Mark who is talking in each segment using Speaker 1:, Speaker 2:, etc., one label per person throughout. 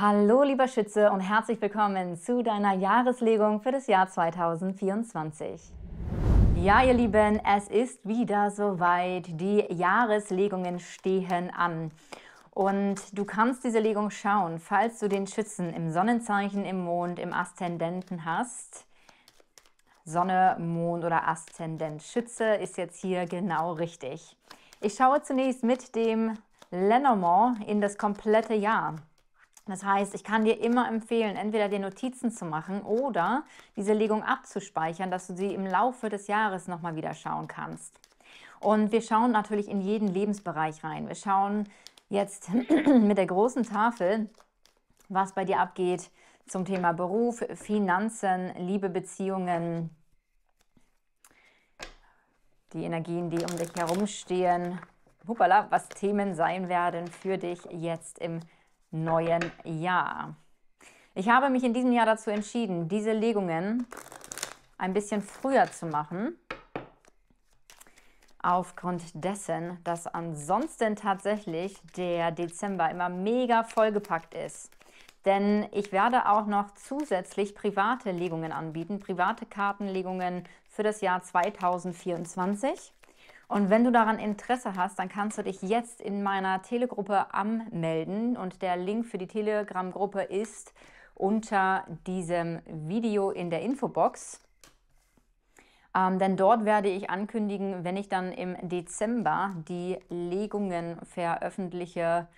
Speaker 1: Hallo lieber Schütze und herzlich willkommen zu deiner Jahreslegung für das Jahr 2024. Ja, ihr Lieben, es ist wieder soweit. Die Jahreslegungen stehen an. Und du kannst diese Legung schauen, falls du den Schützen im Sonnenzeichen, im Mond, im Aszendenten hast. Sonne, Mond oder Aszendent Schütze ist jetzt hier genau richtig. Ich schaue zunächst mit dem Lenormand in das komplette Jahr. Das heißt, ich kann dir immer empfehlen, entweder dir Notizen zu machen oder diese Legung abzuspeichern, dass du sie im Laufe des Jahres nochmal wieder schauen kannst. Und wir schauen natürlich in jeden Lebensbereich rein. Wir schauen jetzt mit der großen Tafel, was bei dir abgeht zum Thema Beruf, Finanzen, Liebe, Beziehungen, die Energien, die um dich herumstehen, hupala, was Themen sein werden für dich jetzt im Jahr neuen Jahr. Ich habe mich in diesem Jahr dazu entschieden, diese Legungen ein bisschen früher zu machen. Aufgrund dessen, dass ansonsten tatsächlich der Dezember immer mega vollgepackt ist. Denn ich werde auch noch zusätzlich private Legungen anbieten, private Kartenlegungen für das Jahr 2024. Und wenn du daran Interesse hast, dann kannst du dich jetzt in meiner Telegruppe anmelden und der Link für die Telegram-Gruppe ist unter diesem Video in der Infobox. Ähm, denn dort werde ich ankündigen, wenn ich dann im Dezember die Legungen veröffentliche.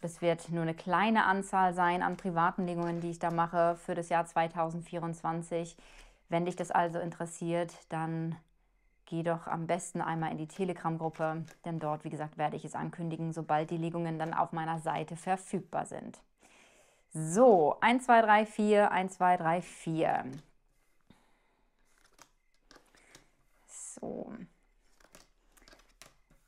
Speaker 1: Das wird nur eine kleine Anzahl sein an privaten Legungen, die ich da mache für das Jahr 2024. Wenn dich das also interessiert, dann geh doch am besten einmal in die Telegram-Gruppe, denn dort, wie gesagt, werde ich es ankündigen, sobald die Legungen dann auf meiner Seite verfügbar sind. So, 1, 2, 3, 4, 1, 2, 3, 4. So.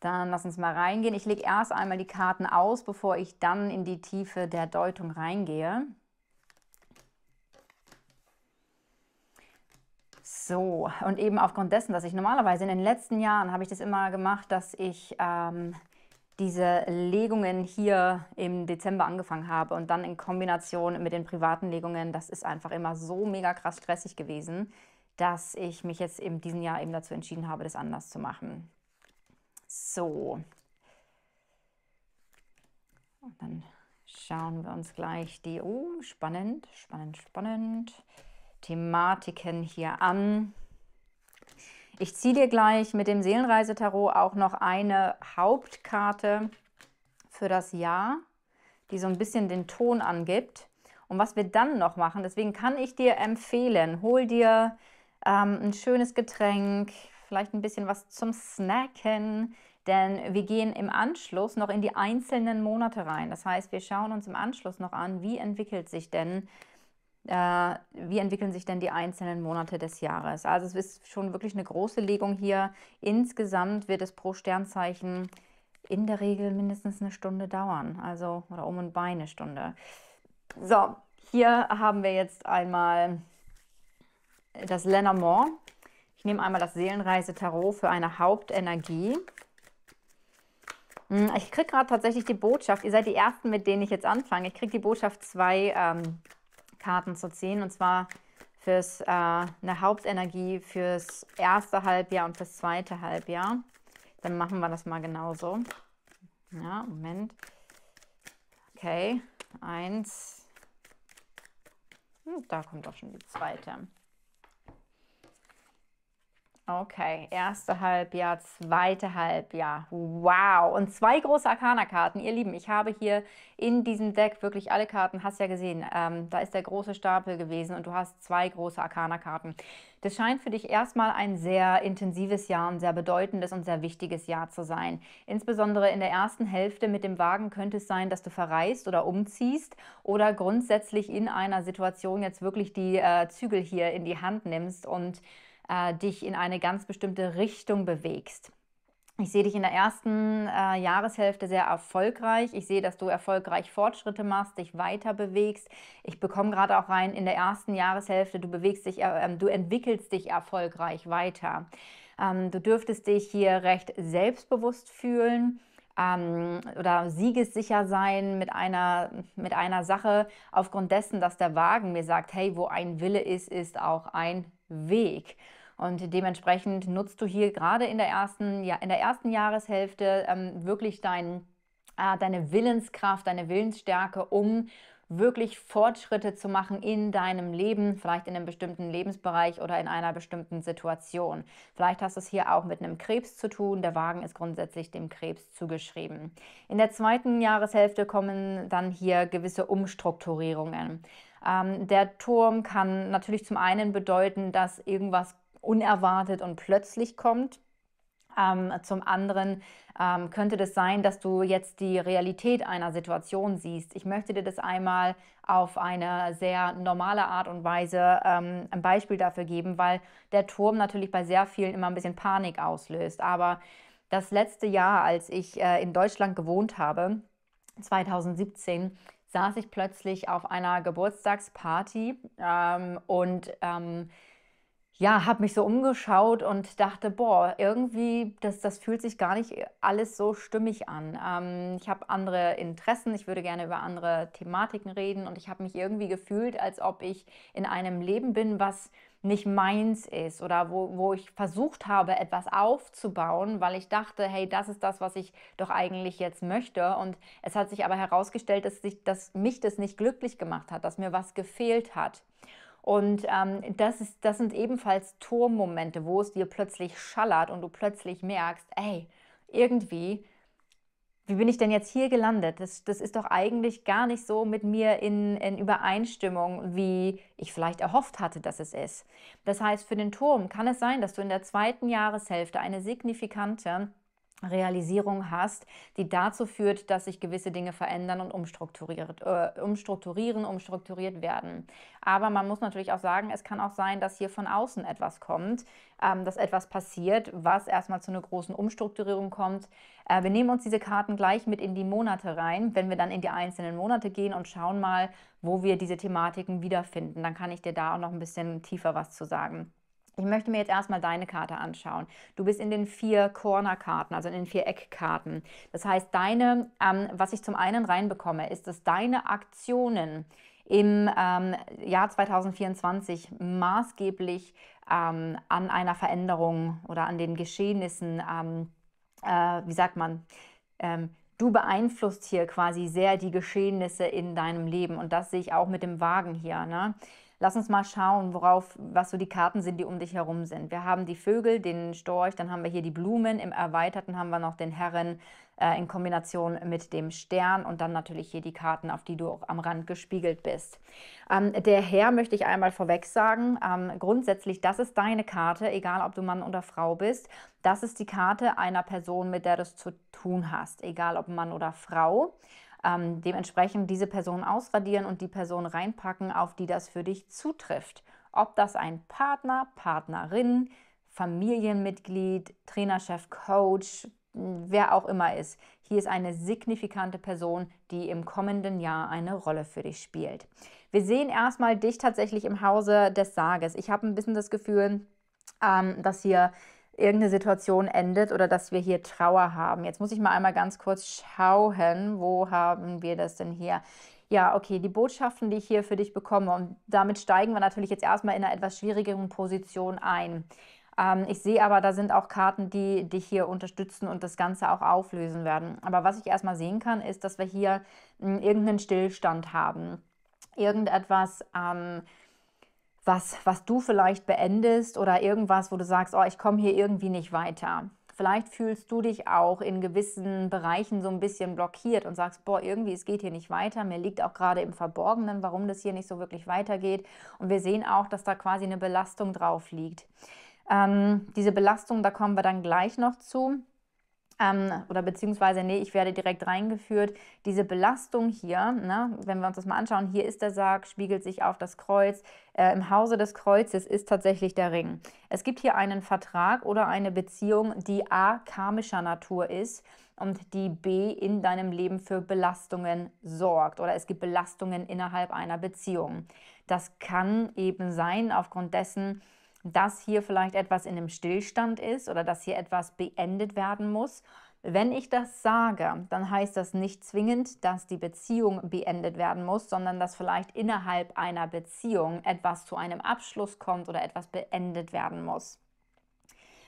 Speaker 1: Dann lass uns mal reingehen. Ich lege erst einmal die Karten aus, bevor ich dann in die Tiefe der Deutung reingehe. So, und eben aufgrund dessen, dass ich normalerweise in den letzten Jahren habe ich das immer gemacht, dass ich ähm, diese Legungen hier im Dezember angefangen habe und dann in Kombination mit den privaten Legungen, das ist einfach immer so mega krass stressig gewesen, dass ich mich jetzt in diesem Jahr eben dazu entschieden habe, das anders zu machen. So. Und dann schauen wir uns gleich die. Oh, spannend, spannend, spannend. Thematiken hier an. Ich ziehe dir gleich mit dem Seelenreisetarot auch noch eine Hauptkarte für das Jahr, die so ein bisschen den Ton angibt. Und was wir dann noch machen, deswegen kann ich dir empfehlen, hol dir ähm, ein schönes Getränk, vielleicht ein bisschen was zum Snacken, denn wir gehen im Anschluss noch in die einzelnen Monate rein. Das heißt, wir schauen uns im Anschluss noch an, wie entwickelt sich denn äh, wie entwickeln sich denn die einzelnen Monate des Jahres. Also es ist schon wirklich eine große Legung hier. Insgesamt wird es pro Sternzeichen in der Regel mindestens eine Stunde dauern, also oder um und bei eine Stunde. So, hier haben wir jetzt einmal äh, das Lenormand. Ich nehme einmal das Seelenreise-Tarot für eine Hauptenergie. Hm, ich kriege gerade tatsächlich die Botschaft, ihr seid die Ersten, mit denen ich jetzt anfange. Ich kriege die Botschaft, zwei ähm, Karten zu ziehen. Und zwar fürs, äh, eine Hauptenergie fürs erste Halbjahr und fürs zweite Halbjahr. Dann machen wir das mal genauso. Ja, Moment. Okay, eins. Und hm, da kommt auch schon die zweite. Okay, erste Halbjahr, zweite Halbjahr. Wow. Und zwei große Arcana-Karten. Ihr Lieben, ich habe hier in diesem Deck wirklich alle Karten, hast ja gesehen, ähm, da ist der große Stapel gewesen und du hast zwei große Arcana-Karten. Das scheint für dich erstmal ein sehr intensives Jahr, ein sehr bedeutendes und sehr wichtiges Jahr zu sein. Insbesondere in der ersten Hälfte mit dem Wagen könnte es sein, dass du verreist oder umziehst oder grundsätzlich in einer Situation jetzt wirklich die äh, Zügel hier in die Hand nimmst und äh, dich in eine ganz bestimmte Richtung bewegst. Ich sehe dich in der ersten äh, Jahreshälfte sehr erfolgreich. Ich sehe, dass du erfolgreich Fortschritte machst, dich weiter bewegst. Ich bekomme gerade auch rein in der ersten Jahreshälfte, du bewegst dich, äh, ähm, du entwickelst dich erfolgreich weiter. Ähm, du dürftest dich hier recht selbstbewusst fühlen ähm, oder siegessicher sein mit einer, mit einer Sache, aufgrund dessen, dass der Wagen mir sagt, hey, wo ein Wille ist, ist auch ein Weg. Und dementsprechend nutzt du hier gerade in der ersten, ja, in der ersten Jahreshälfte ähm, wirklich dein, äh, deine Willenskraft, deine Willensstärke, um wirklich Fortschritte zu machen in deinem Leben, vielleicht in einem bestimmten Lebensbereich oder in einer bestimmten Situation. Vielleicht hast du es hier auch mit einem Krebs zu tun. Der Wagen ist grundsätzlich dem Krebs zugeschrieben. In der zweiten Jahreshälfte kommen dann hier gewisse Umstrukturierungen. Ähm, der Turm kann natürlich zum einen bedeuten, dass irgendwas unerwartet und plötzlich kommt. Ähm, zum anderen ähm, könnte das sein, dass du jetzt die Realität einer Situation siehst. Ich möchte dir das einmal auf eine sehr normale Art und Weise ähm, ein Beispiel dafür geben, weil der Turm natürlich bei sehr vielen immer ein bisschen Panik auslöst. Aber das letzte Jahr, als ich äh, in Deutschland gewohnt habe, 2017, saß ich plötzlich auf einer Geburtstagsparty ähm, und ähm, ja, habe mich so umgeschaut und dachte, boah, irgendwie, das, das fühlt sich gar nicht alles so stimmig an. Ähm, ich habe andere Interessen, ich würde gerne über andere Thematiken reden und ich habe mich irgendwie gefühlt, als ob ich in einem Leben bin, was nicht meins ist oder wo, wo ich versucht habe, etwas aufzubauen, weil ich dachte, hey, das ist das, was ich doch eigentlich jetzt möchte. Und es hat sich aber herausgestellt, dass, sich, dass mich das nicht glücklich gemacht hat, dass mir was gefehlt hat. Und ähm, das, ist, das sind ebenfalls Turmmomente, wo es dir plötzlich schallert und du plötzlich merkst, ey, irgendwie wie bin ich denn jetzt hier gelandet? Das, das ist doch eigentlich gar nicht so mit mir in, in, Übereinstimmung, wie ich vielleicht erhofft hatte, dass es ist. Das heißt, für den Turm kann es sein, dass du in der zweiten Jahreshälfte eine signifikante Realisierung hast, die dazu führt, dass sich gewisse Dinge verändern und umstrukturiert, äh, umstrukturieren, umstrukturiert werden. Aber man muss natürlich auch sagen, es kann auch sein, dass hier von außen etwas kommt, ähm, dass etwas passiert, was erstmal zu einer großen Umstrukturierung kommt. Äh, wir nehmen uns diese Karten gleich mit in die Monate rein, wenn wir dann in die einzelnen Monate gehen und schauen mal, wo wir diese Thematiken wiederfinden. Dann kann ich dir da auch noch ein bisschen tiefer was zu sagen. Ich möchte mir jetzt erstmal deine Karte anschauen. Du bist in den vier Corner-Karten, also in den vier Eckkarten. Das heißt, deine, ähm, was ich zum einen reinbekomme, ist, dass deine Aktionen im ähm, Jahr 2024 maßgeblich ähm, an einer Veränderung oder an den Geschehnissen, ähm, äh, wie sagt man, ähm, du beeinflusst hier quasi sehr die Geschehnisse in deinem Leben. Und das sehe ich auch mit dem Wagen hier. Ne? Lass uns mal schauen, worauf, was so die Karten sind, die um dich herum sind. Wir haben die Vögel, den Storch, dann haben wir hier die Blumen, im Erweiterten haben wir noch den Herren äh, in Kombination mit dem Stern und dann natürlich hier die Karten, auf die du auch am Rand gespiegelt bist. Ähm, der Herr möchte ich einmal vorweg sagen, ähm, grundsätzlich, das ist deine Karte, egal ob du Mann oder Frau bist. Das ist die Karte einer Person, mit der du es zu tun hast, egal ob Mann oder Frau ähm, dementsprechend diese Person ausradieren und die Person reinpacken, auf die das für dich zutrifft. Ob das ein Partner, Partnerin, Familienmitglied, Trainerchef, Coach, hm, wer auch immer ist. Hier ist eine signifikante Person, die im kommenden Jahr eine Rolle für dich spielt. Wir sehen erstmal dich tatsächlich im Hause des Sages. Ich habe ein bisschen das Gefühl, ähm, dass hier irgendeine Situation endet oder dass wir hier Trauer haben. Jetzt muss ich mal einmal ganz kurz schauen, wo haben wir das denn hier? Ja, okay, die Botschaften, die ich hier für dich bekomme. Und damit steigen wir natürlich jetzt erstmal in einer etwas schwierigeren Position ein. Ähm, ich sehe aber, da sind auch Karten, die dich hier unterstützen und das Ganze auch auflösen werden. Aber was ich erstmal sehen kann, ist, dass wir hier mh, hm, irgendeinen Stillstand haben. Irgendetwas. Ähm, was, was du vielleicht beendest oder irgendwas, wo du sagst, oh, ich komme hier irgendwie nicht weiter. Vielleicht fühlst du dich auch in gewissen Bereichen so ein bisschen blockiert und sagst, boah, irgendwie, es geht hier nicht weiter. Mir liegt auch gerade im Verborgenen, warum das hier nicht so wirklich weitergeht. Und wir sehen auch, dass da quasi eine Belastung drauf liegt. Ähm, diese Belastung, da kommen wir dann gleich noch zu ähm, oder beziehungsweise, nee, ich werde direkt reingeführt. Diese Belastung hier, ne, wenn wir uns das mal anschauen, hier ist der Sarg, spiegelt sich auf das Kreuz. Äh, Im Hause des Kreuzes ist tatsächlich der Ring. Es gibt hier einen Vertrag oder eine Beziehung, die A, karmischer Natur ist und die B, in deinem Leben für Belastungen sorgt oder es gibt Belastungen innerhalb einer Beziehung. Das kann eben sein, aufgrund dessen, dass hier vielleicht etwas in einem Stillstand ist oder dass hier etwas beendet werden muss. Wenn ich das sage, dann heißt das nicht zwingend, dass die Beziehung beendet werden muss, sondern dass vielleicht innerhalb einer Beziehung etwas zu einem Abschluss kommt oder etwas beendet werden muss.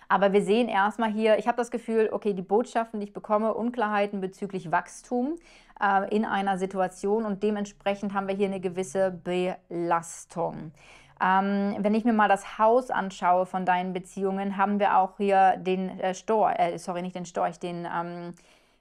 Speaker 1: Aber wir sehen erstmal hier, ich habe das Gefühl, okay, die Botschaften, die ich bekomme, Unklarheiten bezüglich Wachstum äh, in einer Situation und dementsprechend haben wir hier eine gewisse Belastung. Ähm, wenn ich mir mal das Haus anschaue von deinen Beziehungen, haben wir auch hier den äh, Storch, äh, sorry, nicht den Storch, den, ähm,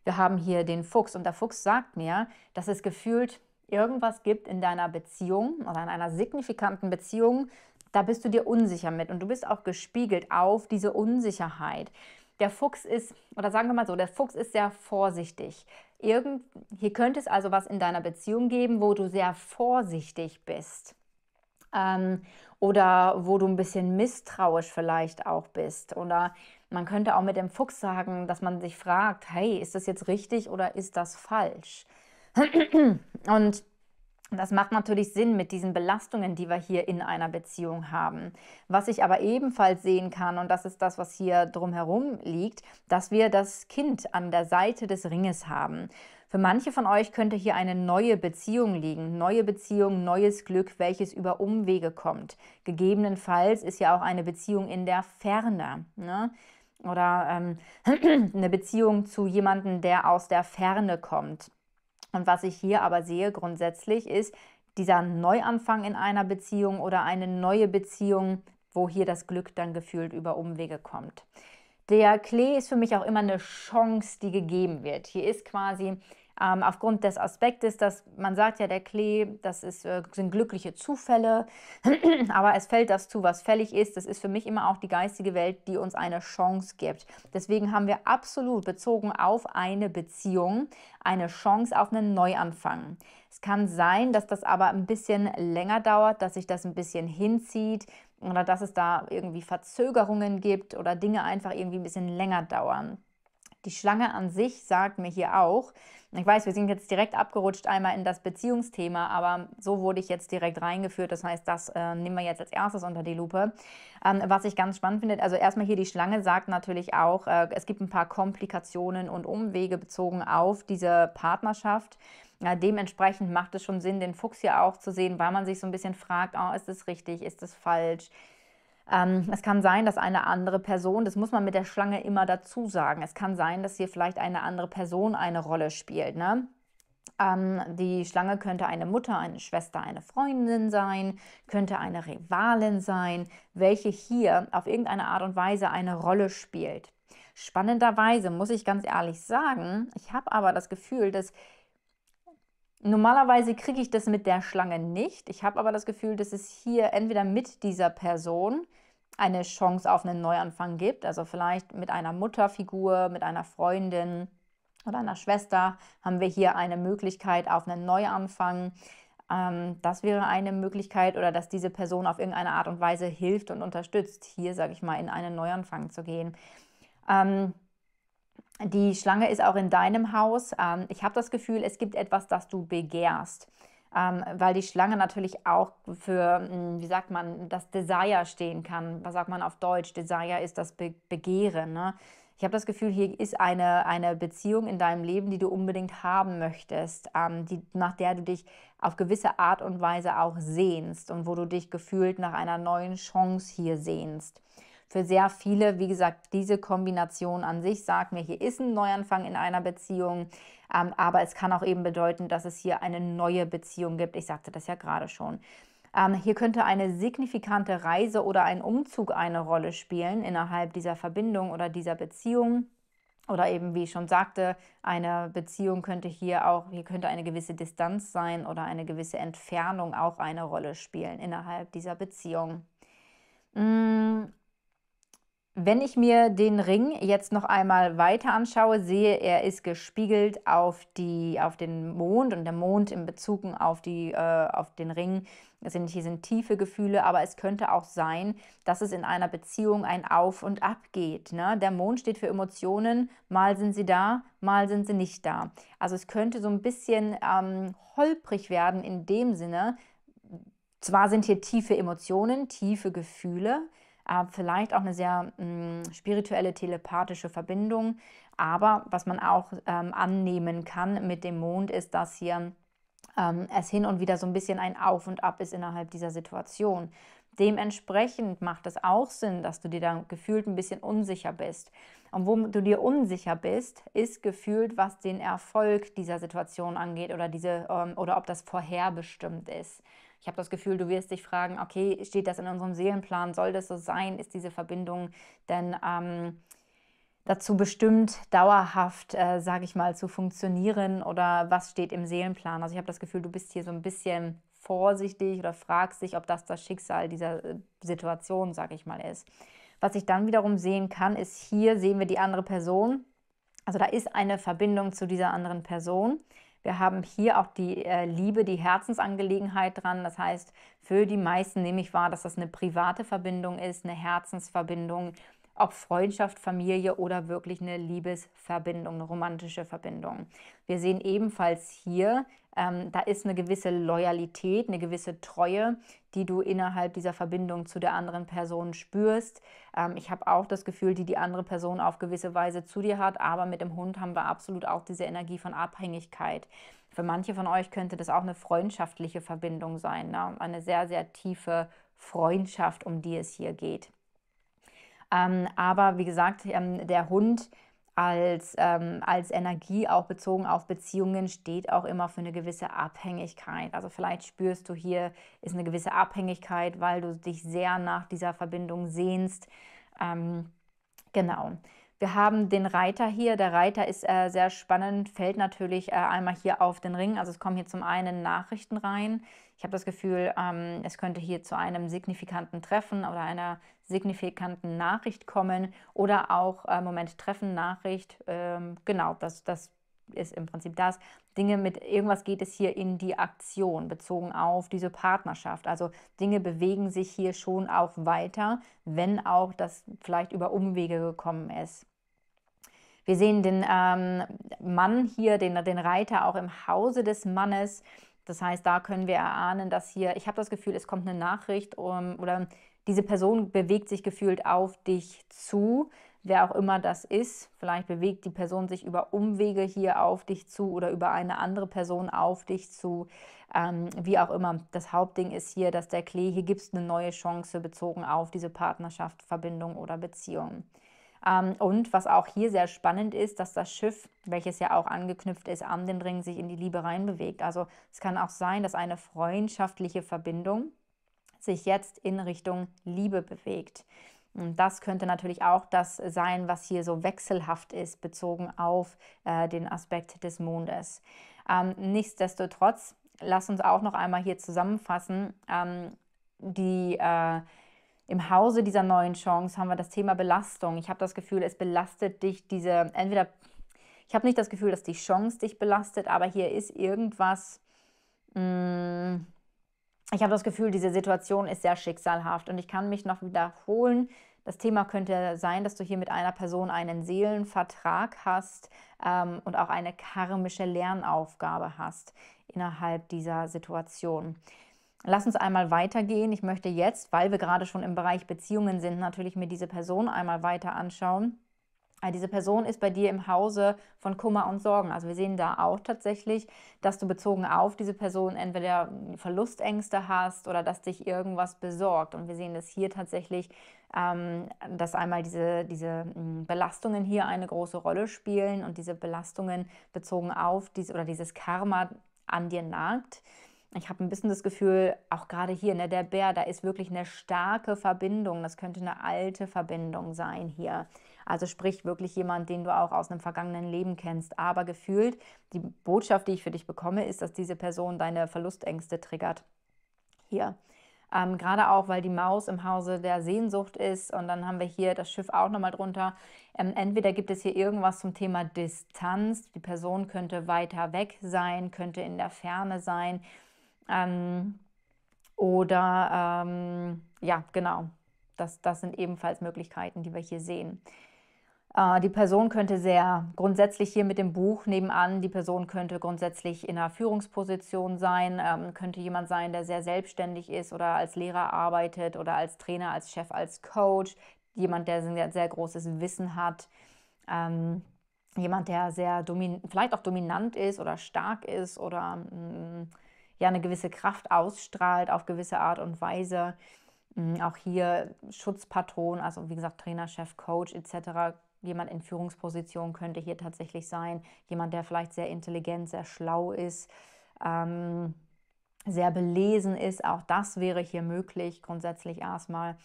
Speaker 1: wir haben hier den Fuchs und der Fuchs sagt mir, dass es gefühlt irgendwas gibt in deiner Beziehung oder in einer signifikanten Beziehung, da bist du dir unsicher mit und du bist auch gespiegelt auf diese Unsicherheit. Der Fuchs ist, oder sagen wir mal so, der Fuchs ist sehr vorsichtig. Irgend, hier könnte es also was in deiner Beziehung geben, wo du sehr vorsichtig bist. Ähm, oder wo du ein bisschen misstrauisch vielleicht auch bist. Oder man könnte auch mit dem Fuchs sagen, dass man sich fragt, hey, ist das jetzt richtig oder ist das falsch? Und das macht natürlich Sinn mit diesen Belastungen, die wir hier in einer Beziehung haben. Was ich aber ebenfalls sehen kann, und das ist das, was hier drumherum liegt, dass wir das Kind an der Seite des Ringes haben. Für manche von euch könnte hier eine neue Beziehung liegen. Neue Beziehung, neues Glück, welches über Umwege kommt. Gegebenenfalls ist ja auch eine Beziehung in der Ferne. Ne? Oder ähm, eine Beziehung zu jemandem, der aus der Ferne kommt. Und was ich hier aber sehe grundsätzlich ist, dieser Neuanfang in einer Beziehung oder eine neue Beziehung, wo hier das Glück dann gefühlt über Umwege kommt. Der Klee ist für mich auch immer eine Chance, die gegeben wird. Hier ist quasi ähm, aufgrund des Aspektes, dass man sagt ja, der Klee, das ist, äh, sind glückliche Zufälle, aber es fällt das zu, was fällig ist. Das ist für mich immer auch die geistige Welt, die uns eine Chance gibt. Deswegen haben wir absolut bezogen auf eine Beziehung eine Chance auf einen Neuanfang. Es kann sein, dass das aber ein bisschen länger dauert, dass sich das ein bisschen hinzieht, oder dass es da irgendwie Verzögerungen gibt oder Dinge einfach irgendwie ein bisschen länger dauern. Die Schlange an sich sagt mir hier auch, ich weiß, wir sind jetzt direkt abgerutscht einmal in das Beziehungsthema, aber so wurde ich jetzt direkt reingeführt. Das heißt, das äh, nehmen wir jetzt als erstes unter die Lupe. Ähm, was ich ganz spannend finde, also erstmal hier die Schlange sagt natürlich auch, äh, es gibt ein paar Komplikationen und Umwege bezogen auf diese Partnerschaft. Ja, dementsprechend macht es schon Sinn, den Fuchs hier auch zu sehen, weil man sich so ein bisschen fragt, oh, ist das richtig, ist das falsch? Ähm, es kann sein, dass eine andere Person, das muss man mit der Schlange immer dazu sagen, es kann sein, dass hier vielleicht eine andere Person eine Rolle spielt. Ne? Ähm, die Schlange könnte eine Mutter, eine Schwester, eine Freundin sein, könnte eine Rivalin sein, welche hier auf irgendeine Art und Weise eine Rolle spielt. Spannenderweise muss ich ganz ehrlich sagen, ich habe aber das Gefühl, dass Normalerweise kriege ich das mit der Schlange nicht. Ich habe aber das Gefühl, dass es hier entweder mit dieser Person eine Chance auf einen Neuanfang gibt. Also vielleicht mit einer Mutterfigur, mit einer Freundin oder einer Schwester haben wir hier eine Möglichkeit auf einen Neuanfang. Ähm, das wäre eine Möglichkeit oder dass diese Person auf irgendeine Art und Weise hilft und unterstützt, hier, sage ich mal, in einen Neuanfang zu gehen. Ähm, die Schlange ist auch in deinem Haus. Ähm, ich habe das Gefühl, es gibt etwas, das du begehrst. Ähm, weil die Schlange natürlich auch für, hm, wie sagt man, das Desire stehen kann. Was sagt man auf Deutsch? Desire ist das Be Begehren. Ne? Ich habe das Gefühl, hier ist eine, eine Beziehung in deinem Leben, die du unbedingt haben möchtest, ähm, die, nach der du dich auf gewisse Art und Weise auch sehnst und wo du dich gefühlt nach einer neuen Chance hier sehnst für sehr viele, wie gesagt, diese Kombination an sich sagt mir, hier ist ein Neuanfang in einer Beziehung, ähm, aber es kann auch eben bedeuten, dass es hier eine neue Beziehung gibt. Ich sagte das ja gerade schon. Ähm, hier könnte eine signifikante Reise oder ein Umzug eine Rolle spielen innerhalb dieser Verbindung oder dieser Beziehung. Oder eben, wie ich schon sagte, eine Beziehung könnte hier auch, hier könnte eine gewisse Distanz sein oder eine gewisse Entfernung auch eine Rolle spielen innerhalb dieser Beziehung. Mm, wenn ich mir den Ring jetzt noch einmal weiter anschaue, sehe, er ist gespiegelt auf, die, auf den Mond und der Mond in Bezug auf, die, äh, auf den Ring. Sind, hier sind tiefe Gefühle, aber es könnte auch sein, dass es in einer Beziehung ein Auf und Ab geht. Ne? Der Mond steht für Emotionen, mal sind sie da, mal sind sie nicht da. Also es könnte so ein bisschen ähm, holprig werden in dem Sinne. Zwar sind hier tiefe Emotionen, tiefe Gefühle, äh, vielleicht auch eine sehr mh, hm, spirituelle, telepathische Verbindung. Aber was man auch ähm, annehmen kann mit dem Mond ist, dass hier ähm, es hin und wieder so ein bisschen ein Auf und Ab ist innerhalb dieser Situation. Dementsprechend macht es auch Sinn, dass du dir da gefühlt ein bisschen unsicher bist. Und wo du dir unsicher bist, ist gefühlt, was den Erfolg dieser Situation angeht oder, diese, ähm, oder ob das vorherbestimmt ist. Ich habe das Gefühl, du wirst dich fragen, okay, steht das in unserem Seelenplan? Soll das so sein? Ist diese Verbindung denn ähm, dazu bestimmt, dauerhaft, äh, sage ich mal, zu funktionieren? Oder was steht im Seelenplan? Also ich habe das Gefühl, du bist hier so ein bisschen vorsichtig oder fragst dich, ob das das Schicksal dieser äh, Situation, sage ich mal, ist. Was ich dann wiederum sehen kann, ist, hier sehen wir die andere Person. Also da ist eine Verbindung zu dieser anderen Person. Wir haben hier auch die äh, Liebe, die Herzensangelegenheit dran. Das heißt, für die meisten nehme ich wahr, dass das eine private Verbindung ist, eine Herzensverbindung ob Freundschaft, Familie oder wirklich eine Liebesverbindung, eine romantische Verbindung. Wir sehen ebenfalls hier, ähm, da ist eine gewisse Loyalität, eine gewisse Treue, die du innerhalb dieser Verbindung zu der anderen Person spürst. Ähm, ich habe auch das Gefühl, die die andere Person auf gewisse Weise zu dir hat, aber mit dem Hund haben wir absolut auch diese Energie von Abhängigkeit. Für manche von euch könnte das auch eine freundschaftliche Verbindung sein, ne? eine sehr, sehr tiefe Freundschaft, um die es hier geht. Ähm, aber wie gesagt, ähm, der Hund als, ähm, als Energie auch bezogen auf Beziehungen steht auch immer für eine gewisse Abhängigkeit. Also vielleicht spürst du hier ist eine gewisse Abhängigkeit, weil du dich sehr nach dieser Verbindung sehnst. Ähm, genau. Wir haben den Reiter hier. Der Reiter ist äh, sehr spannend, fällt natürlich äh, einmal hier auf den Ring. Also es kommen hier zum einen Nachrichten rein. Ich habe das Gefühl, ähm, es könnte hier zu einem signifikanten Treffen oder einer signifikanten Nachricht kommen oder auch, äh, Moment, Treffen, Nachricht, ähm, genau, das, das ist im Prinzip das. Dinge mit irgendwas geht es hier in die Aktion, bezogen auf diese Partnerschaft. Also Dinge bewegen sich hier schon auch weiter, wenn auch das vielleicht über Umwege gekommen ist. Wir sehen den ähm, Mann hier, den, den Reiter auch im Hause des Mannes. Das heißt, da können wir erahnen, dass hier, ich habe das Gefühl, es kommt eine Nachricht um, ähm, oder diese Person bewegt sich gefühlt auf dich zu, wer auch immer das ist. Vielleicht bewegt die Person sich über Umwege hier auf dich zu oder über eine andere Person auf dich zu. Ähm, wie auch immer. Das Hauptding ist hier, dass der Klee, hier gibt es eine neue Chance bezogen auf diese Partnerschaft, Verbindung oder Beziehung. Ähm, und was auch hier sehr spannend ist, dass das Schiff, welches ja auch angeknüpft ist, an den Ring sich in die Liebe reinbewegt. Also es kann auch sein, dass eine freundschaftliche Verbindung sich jetzt in Richtung Liebe bewegt. Und das könnte natürlich auch das sein, was hier so wechselhaft ist, bezogen auf äh, den Aspekt des Mondes. Ähm, nichtsdestotrotz, lass uns auch noch einmal hier zusammenfassen, ähm, die äh, im Hause dieser neuen Chance haben wir das Thema Belastung. Ich habe das Gefühl, es belastet dich diese, entweder, ich habe nicht das Gefühl, dass die Chance dich belastet, aber hier ist irgendwas, mh, mm, ich habe das Gefühl, diese Situation ist sehr schicksalhaft und ich kann mich noch wiederholen. Das Thema könnte sein, dass du hier mit einer Person einen Seelenvertrag hast ähm, und auch eine karmische Lernaufgabe hast innerhalb dieser Situation. Lass uns einmal weitergehen. Ich möchte jetzt, weil wir gerade schon im Bereich Beziehungen sind, natürlich mir diese Person einmal weiter anschauen. Äh, diese Person ist bei dir im Hause von Kummer und Sorgen. Also wir sehen da auch tatsächlich, dass du bezogen auf diese Person entweder Verlustängste hast oder dass dich irgendwas besorgt. Und wir sehen das hier tatsächlich, ähm, dass einmal diese, diese hm, Belastungen hier eine große Rolle spielen und diese Belastungen bezogen auf diese oder dieses Karma an dir nagt. Ich habe ein bisschen das Gefühl, auch gerade hier, ne, der Bär, da ist wirklich eine starke Verbindung. Das könnte eine alte Verbindung sein hier. Also sprich wirklich jemand, den du auch aus einem vergangenen Leben kennst. Aber gefühlt, die Botschaft, die ich für dich bekomme, ist, dass diese Person deine Verlustängste triggert. Hier. Ähm, Gerade auch, weil die Maus im Hause der Sehnsucht ist. Und dann haben wir hier das Schiff auch nochmal drunter. Ähm, entweder gibt es hier irgendwas zum Thema Distanz. Die Person könnte weiter weg sein, könnte in der Ferne sein. Ähm, oder ähm, ja, genau, das, das sind ebenfalls Möglichkeiten, die wir hier sehen. Äh, die Person könnte sehr grundsätzlich hier mit dem Buch nebenan, die Person könnte grundsätzlich in einer Führungsposition sein, ähm, könnte jemand sein, der sehr selbstständig ist oder als Lehrer arbeitet oder als Trainer, als Chef, als Coach, jemand, der sehr, sehr großes Wissen hat. Ähm, jemand, der sehr vielleicht auch dominant ist oder stark ist oder mh, mm, ja eine gewisse Kraft ausstrahlt auf gewisse Art und Weise. Mm, auch hier Schutzpatron, also wie gesagt Trainer, Chef, Coach etc. Jemand in Führungsposition könnte hier tatsächlich sein. Jemand, der vielleicht sehr intelligent, sehr schlau ist, ähm, sehr belesen ist. Auch das wäre hier möglich, grundsätzlich erstmal.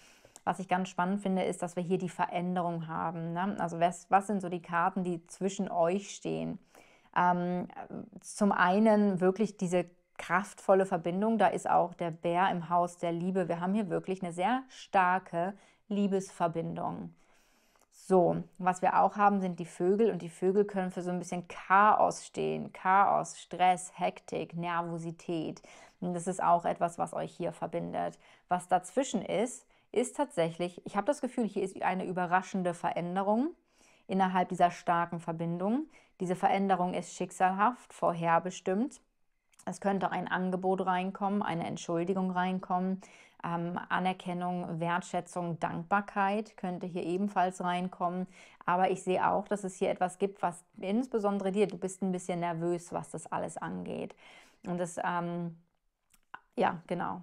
Speaker 1: Was ich ganz spannend finde, ist, dass wir hier die Veränderung haben. Ne? Also was, was, sind so die Karten, die zwischen euch stehen? Ähm, zum einen wirklich diese kraftvolle Verbindung. Da ist auch der Bär im Haus der Liebe. Wir haben hier wirklich eine sehr starke Liebesverbindung. So, was wir auch haben, sind die Vögel und die Vögel können für so ein bisschen Chaos stehen. Chaos, Stress, Hektik, Nervosität. Und das ist auch etwas, was euch hier verbindet. Was dazwischen ist, ist tatsächlich, ich habe das Gefühl, hier ist eine überraschende Veränderung innerhalb dieser starken Verbindung. Diese Veränderung ist schicksalhaft, vorherbestimmt. Es könnte ein Angebot reinkommen, eine Entschuldigung reinkommen, ähm, Anerkennung, Wertschätzung, Dankbarkeit könnte hier ebenfalls reinkommen. Aber ich sehe auch, dass es hier etwas gibt, was insbesondere dir, du bist ein bisschen nervös, was das alles angeht. Und das, ähm, ja, genau.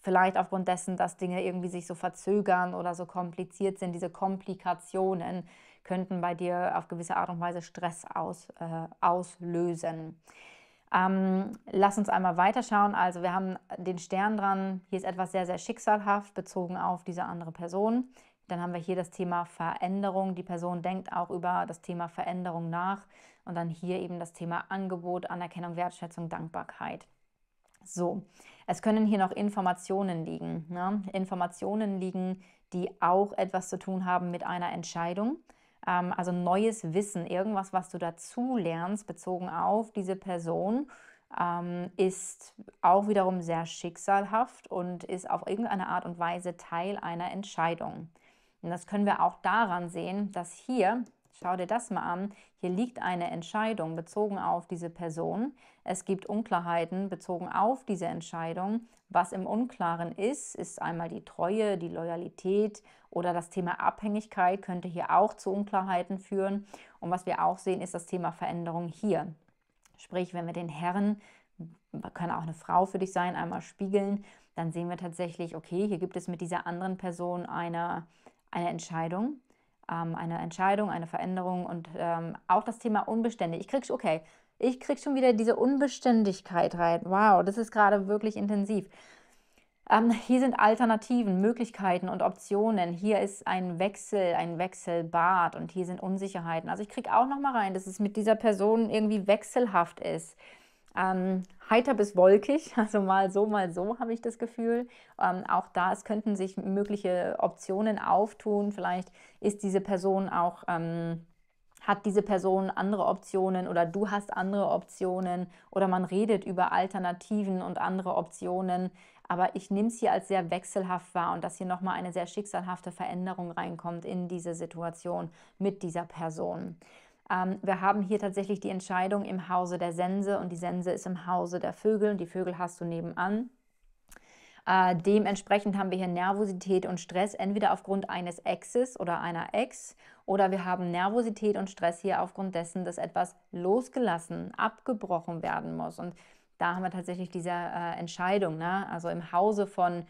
Speaker 1: Vielleicht aufgrund dessen, dass Dinge irgendwie sich so verzögern oder so kompliziert sind, diese Komplikationen könnten bei dir auf gewisse Art und Weise Stress aus, äh, auslösen. Ähm, lass uns einmal weiterschauen. Also wir haben den Stern dran. Hier ist etwas sehr, sehr schicksalhaft bezogen auf diese andere Person. Dann haben wir hier das Thema Veränderung. Die Person denkt auch über das Thema Veränderung nach. Und dann hier eben das Thema Angebot, Anerkennung, Wertschätzung, Dankbarkeit. So, es können hier noch Informationen liegen. Ne? Informationen liegen, die auch etwas zu tun haben mit einer Entscheidung ähm, also neues Wissen, irgendwas, was du dazu lernst, bezogen auf diese Person, ähm, ist auch wiederum sehr schicksalhaft und ist auf irgendeine Art und Weise Teil einer Entscheidung. Und das können wir auch daran sehen, dass hier Schau dir das mal an. Hier liegt eine Entscheidung bezogen auf diese Person. Es gibt Unklarheiten bezogen auf diese Entscheidung. Was im Unklaren ist, ist einmal die Treue, die Loyalität oder das Thema Abhängigkeit könnte hier auch zu Unklarheiten führen. Und was wir auch sehen, ist das Thema Veränderung hier. Sprich, wenn wir den Herren, kann auch eine Frau für dich sein, einmal spiegeln, dann sehen wir tatsächlich, okay, hier gibt es mit dieser anderen Person eine, eine Entscheidung ähm, eine Entscheidung, eine Veränderung und ähm, auch das Thema Unbeständig. Ich krieg, okay, ich krieg schon wieder diese Unbeständigkeit rein. Wow, das ist gerade wirklich intensiv. Ähm, hier sind Alternativen, Möglichkeiten und Optionen. Hier ist ein Wechsel, ein Wechselbad und hier sind Unsicherheiten. Also ich kriege auch noch mal rein, dass es mit dieser Person irgendwie wechselhaft ist. Ähm, heiter bis wolkig, also mal so, mal so habe ich das Gefühl. Ähm, auch da, es könnten sich mögliche Optionen auftun. Vielleicht ist diese Person auch, ähm, hat diese Person andere Optionen oder du hast andere Optionen oder man redet über Alternativen und andere Optionen. Aber ich nehme es hier als sehr wechselhaft wahr und dass hier nochmal eine sehr schicksalhafte Veränderung reinkommt in diese Situation mit dieser Person. Ähm, wir haben hier tatsächlich die Entscheidung im Hause der Sense und die Sense ist im Hause der Vögel und die Vögel hast du nebenan. Äh, dementsprechend haben wir hier Nervosität und Stress, entweder aufgrund eines Exes oder einer Ex, oder wir haben Nervosität und Stress hier aufgrund dessen, dass etwas losgelassen, abgebrochen werden muss. Und da haben wir tatsächlich diese äh, Entscheidung, ne? also im Hause von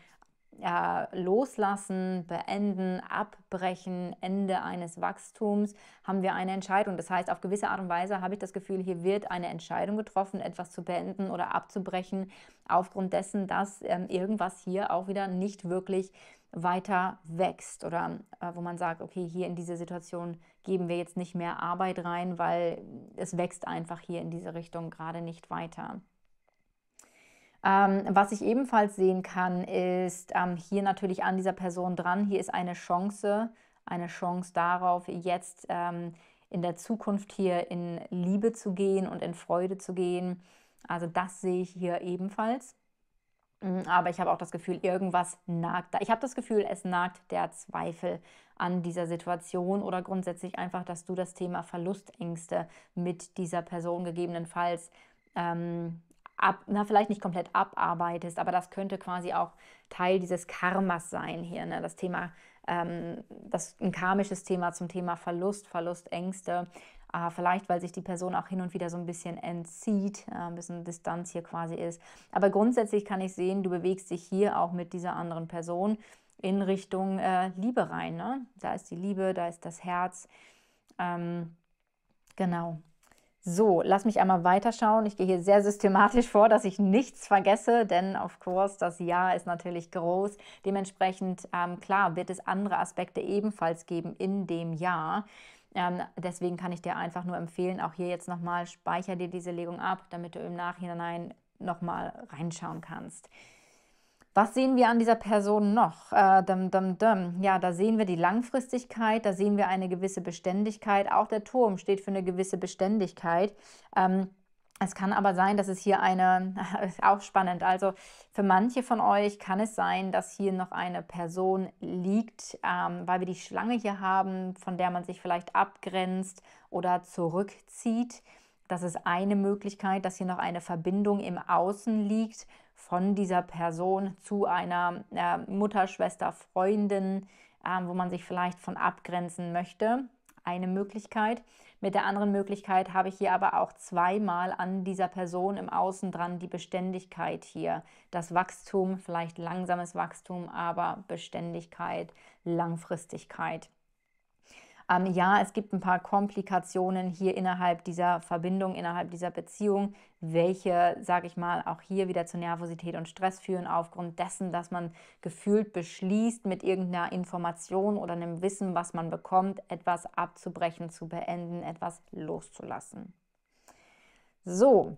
Speaker 1: äh, Loslassen, Beenden, Abbrechen, Ende eines Wachstums haben wir eine Entscheidung. Das heißt, auf gewisse Art und Weise habe ich das Gefühl, hier wird eine Entscheidung getroffen, etwas zu beenden oder abzubrechen, aufgrund dessen, dass ähm, irgendwas hier auch wieder nicht wirklich weiter wächst oder äh, wo man sagt, okay, hier in diese Situation geben wir jetzt nicht mehr Arbeit rein, weil es wächst einfach hier in diese Richtung gerade nicht weiter. Ähm, was ich ebenfalls sehen kann, ist ähm, hier natürlich an dieser Person dran. Hier ist eine Chance, eine Chance darauf, jetzt ähm, in der Zukunft hier in Liebe zu gehen und in Freude zu gehen. Also das sehe ich hier ebenfalls. Mm, aber ich habe auch das Gefühl, irgendwas nagt da. Ich habe das Gefühl, es nagt der Zweifel an dieser Situation oder grundsätzlich einfach, dass du das Thema Verlustängste mit dieser Person gegebenenfalls ähm, ab, na, vielleicht nicht komplett abarbeitest, aber das könnte quasi auch Teil dieses Karmas sein hier. Ne? Das Thema, ähm, das ein karmisches Thema zum Thema Verlust, Verlustängste. Äh, vielleicht, weil sich die Person auch hin und wieder so ein bisschen entzieht, äh, ein bisschen Distanz hier quasi ist. Aber grundsätzlich kann ich sehen, du bewegst dich hier auch mit dieser anderen Person in Richtung äh, Liebe rein. Ne? Da ist die Liebe, da ist das Herz. Ähm, genau. So, lass mich einmal weiterschauen. Ich gehe hier sehr systematisch vor, dass ich nichts vergesse, denn of course, das Jahr ist natürlich groß. Dementsprechend, ähm, klar, wird es andere Aspekte ebenfalls geben in dem Jahr. Ähm, deswegen kann ich dir einfach nur empfehlen, auch hier jetzt nochmal, speichere dir diese Legung ab, damit du im Nachhinein nochmal reinschauen kannst. Was sehen wir an dieser Person noch? Äh, dum, dum, dum. Ja, da sehen wir die Langfristigkeit, da sehen wir eine gewisse Beständigkeit. Auch der Turm steht für eine gewisse Beständigkeit. Ähm, es kann aber sein, dass es hier eine, auch spannend, also für manche von euch kann es sein, dass hier noch eine Person liegt, ähm, weil wir die Schlange hier haben, von der man sich vielleicht abgrenzt oder zurückzieht. Das ist eine Möglichkeit, dass hier noch eine Verbindung im Außen liegt von dieser Person zu einer äh, Mutter, Schwester, Freundin, äh, wo man sich vielleicht von abgrenzen möchte. Eine Möglichkeit. Mit der anderen Möglichkeit habe ich hier aber auch zweimal an dieser Person im Außen dran die Beständigkeit hier. Das Wachstum, vielleicht langsames Wachstum, aber Beständigkeit, Langfristigkeit. Ähm, ja, es gibt ein paar Komplikationen hier innerhalb dieser Verbindung, innerhalb dieser Beziehung, welche, sage ich mal, auch hier wieder zu Nervosität und Stress führen, aufgrund dessen, dass man gefühlt beschließt, mit irgendeiner Information oder einem Wissen, was man bekommt, etwas abzubrechen, zu beenden, etwas loszulassen. So,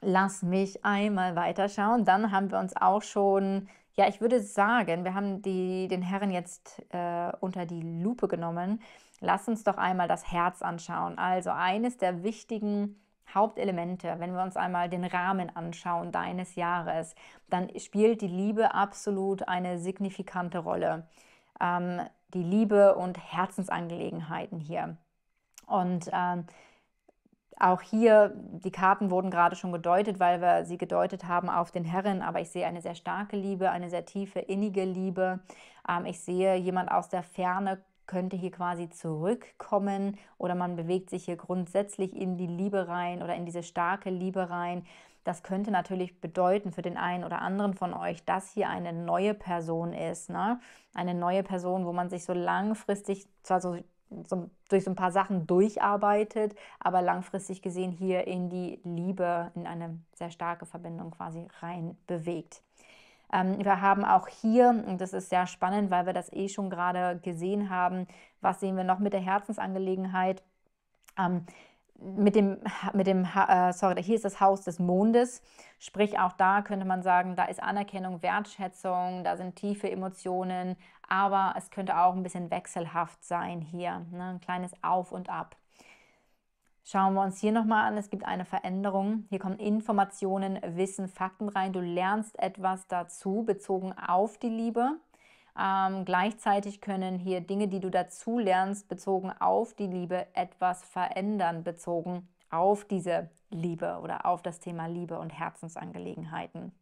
Speaker 1: lass mich einmal weiterschauen. Dann haben wir uns auch schon ja, ich würde sagen, wir haben die, den Herren jetzt äh, unter die Lupe genommen. Lass uns doch einmal das Herz anschauen. Also eines der wichtigen Hauptelemente, wenn wir uns einmal den Rahmen anschauen deines Jahres, dann spielt die Liebe absolut eine signifikante Rolle. Ähm, die Liebe und Herzensangelegenheiten hier. Und ähm, auch hier, die Karten wurden gerade schon gedeutet, weil wir sie gedeutet haben auf den Herren, aber ich sehe eine sehr starke Liebe, eine sehr tiefe, innige Liebe. Ähm, ich sehe, jemand aus der Ferne könnte hier quasi zurückkommen oder man bewegt sich hier grundsätzlich in die Liebe rein oder in diese starke Liebe rein. Das könnte natürlich bedeuten für den einen oder anderen von euch, dass hier eine neue Person ist. Ne? Eine neue Person, wo man sich so langfristig zwar so so, durch so ein paar Sachen durcharbeitet, aber langfristig gesehen hier in die Liebe, in eine sehr starke Verbindung quasi rein bewegt. Ähm, wir haben auch hier, und das ist sehr spannend, weil wir das eh schon gerade gesehen haben, was sehen wir noch mit der Herzensangelegenheit? Ähm, mit dem, mit dem äh, sorry, hier ist das Haus des Mondes, sprich auch da könnte man sagen, da ist Anerkennung, Wertschätzung, da sind tiefe Emotionen, aber es könnte auch ein bisschen wechselhaft sein hier, ne? ein kleines Auf und Ab. Schauen wir uns hier nochmal an, es gibt eine Veränderung. Hier kommen Informationen, Wissen, Fakten rein. Du lernst etwas dazu, bezogen auf die Liebe. Ähm, gleichzeitig können hier Dinge, die du dazu lernst, bezogen auf die Liebe, etwas verändern, bezogen auf diese Liebe oder auf das Thema Liebe und Herzensangelegenheiten.